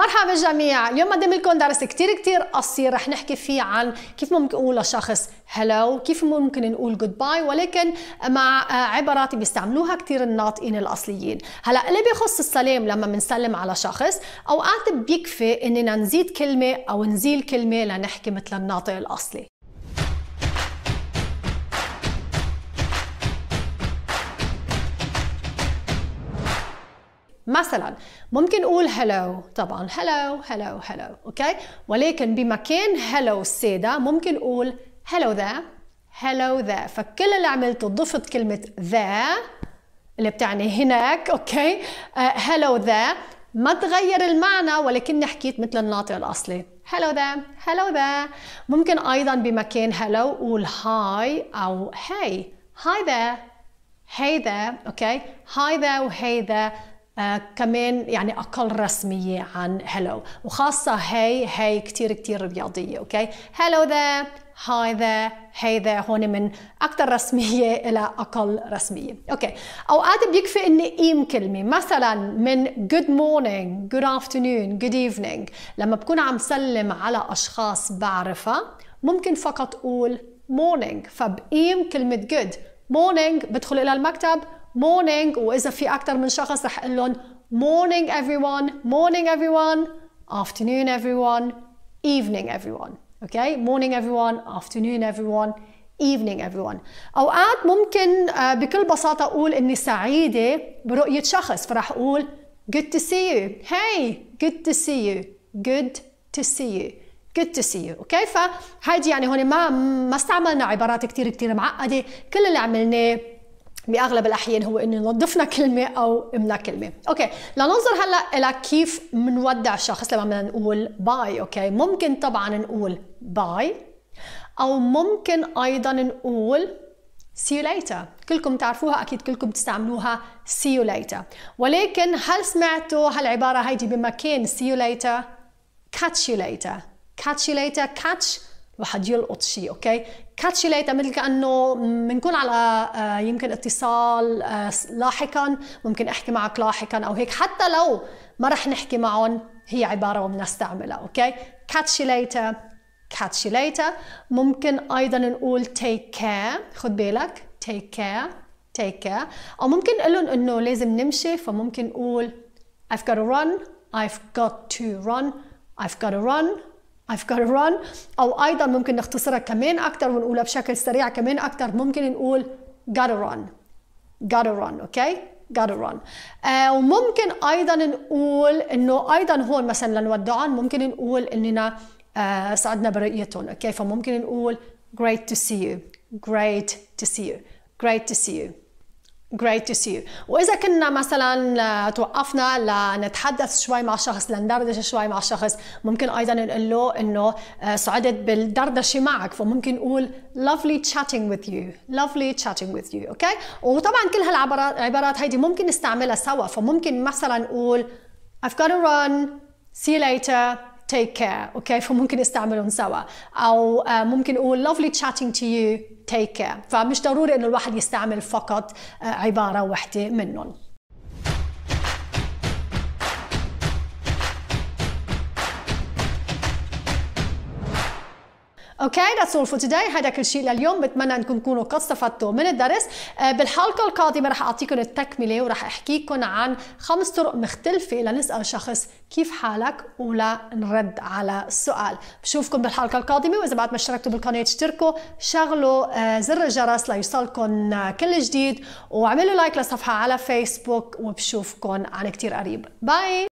مرحبا بالجميع اليوم قدم لكم درس كتير كتير قصير رح نحكي فيه عن كيف ممكن نقول لشخص هلو كيف ممكن نقول جود باي ولكن مع عبارات بيستعملوها كتير الناطقين الاصليين هلا اللي بيخص السلام لما بنسلم على شخص اوقات بيكفي اننا نزيد كلمه او نزيل كلمه لنحكي مثل الناطق الاصلي مثلا ممكن اقول هلو طبعا هلو هلو هلو اوكي ولكن بمكان هلو الساده ممكن اقول هلو ذا هلو ذا فكل اللي عملته ضفت كلمه ذا اللي بتعني هناك اوكي هلو آه، ذا ما تغير المعنى ولكني حكيت مثل الناطق الاصلي هلو ذا هلو ذا ممكن ايضا بمكان هلو قول هاي او هاي هاي ذا هاي ذا اوكي هاي ذا وهاي ذا آه كمان يعني اقل رسميه عن هلو وخاصه هاي هاي كثير كثير رياضيه اوكي هلو ذا هاي ذا هاي ذا هون من اكثر رسميه الى اقل رسميه اوكي اوقات بيكفي اني قيم كلمه مثلا من جود مورنينج جود افترنون جود ايفنينج لما بكون عم سلم على اشخاص بعرفها ممكن فقط اقول مورنينج فبقيم كلمه جود مورنينج بدخل الى المكتب morning واذا في اكثر من شخص رح اقول لهم morning everyone morning everyone afternoon everyone evening everyone okay morning everyone afternoon everyone evening everyone اوقات ممكن بكل بساطه اقول اني سعيده برؤيه شخص فرح اقول good to see you hey good to see you good to see you good to see you اوكي فهيدي يعني هون ما ما استعملنا عبارات كثير كثير معقده كل اللي عملناه باغلب الاحيان هو انه ينظفنا كلمه او املا كلمه اوكي لننظر هلا الى كيف بنودع شخص لما بدنا نقول باي اوكي ممكن طبعا نقول باي او ممكن ايضا نقول see you later كلكم تعرفوها اكيد كلكم بتستعملوها see you later ولكن هل سمعتوا هالعباره هيدي بمكان see you later catch you later catch you later catch واحد يلقط شيء اوكي كاتشي كاتشيليتا مثل كانه بنكون على آه، يمكن اتصال آه، لاحقا ممكن احكي معك لاحقا او هيك حتى لو ما رح نحكي معهم هي عباره وبنستعملها اوكي كاتشي اوكي كاتشي كاتشيليتا ممكن ايضا نقول تيك كير خد بالك تيك كير تيك كير او ممكن نقول لهم انه لازم نمشي فممكن نقول I've got to run I've got to run I've got to run I've got to run أو أيضا ممكن نختصرها كمان أكتر ونقولها بشكل سريع كمان أكتر ممكن نقول gotta run gotta run أوكي okay? gotta run آه وممكن أيضا نقول إنه أيضا هون مثلا لنودعهم ممكن نقول إننا آه سعدنا برؤيتهم okay? فممكن نقول great to see you great to see you great to see you great to see you وإذا كنا مثلا آه، توقفنا لنتحدث شوي مع شخص لندردش شوي مع شخص ممكن أيضا نقول له إنه آه، سعدت بالدردشة معك فممكن نقول lovely chatting with you lovely chatting with you أوكي okay? وطبعا كل هالعبارات هيدي ممكن نستعملها سوا فممكن مثلا نقول I've got to run see you later take care اوكي فممكن استعملهم سوا او ممكن اقول lovely chatting to you take care فمش ضروري انه الواحد يستعمل فقط عباره واحده منهم اوكي ذاتس اول فور توداي هذا كل شيء لليوم بتمنى انكم تكونوا قد استفدتوا من الدرس بالحلقه القادمه رح اعطيكم التكمله ورح احكيكم عن خمس طرق مختلفه لنسال شخص كيف حالك ولا نرد على السؤال بشوفكم بالحلقه القادمه واذا بعد ما اشتركتوا بالقناه اشتركوا شغلوا زر الجرس ليوصلكم كل جديد وعملوا لايك للصفحه على فيسبوك وبشوفكم عن كتير قريب باي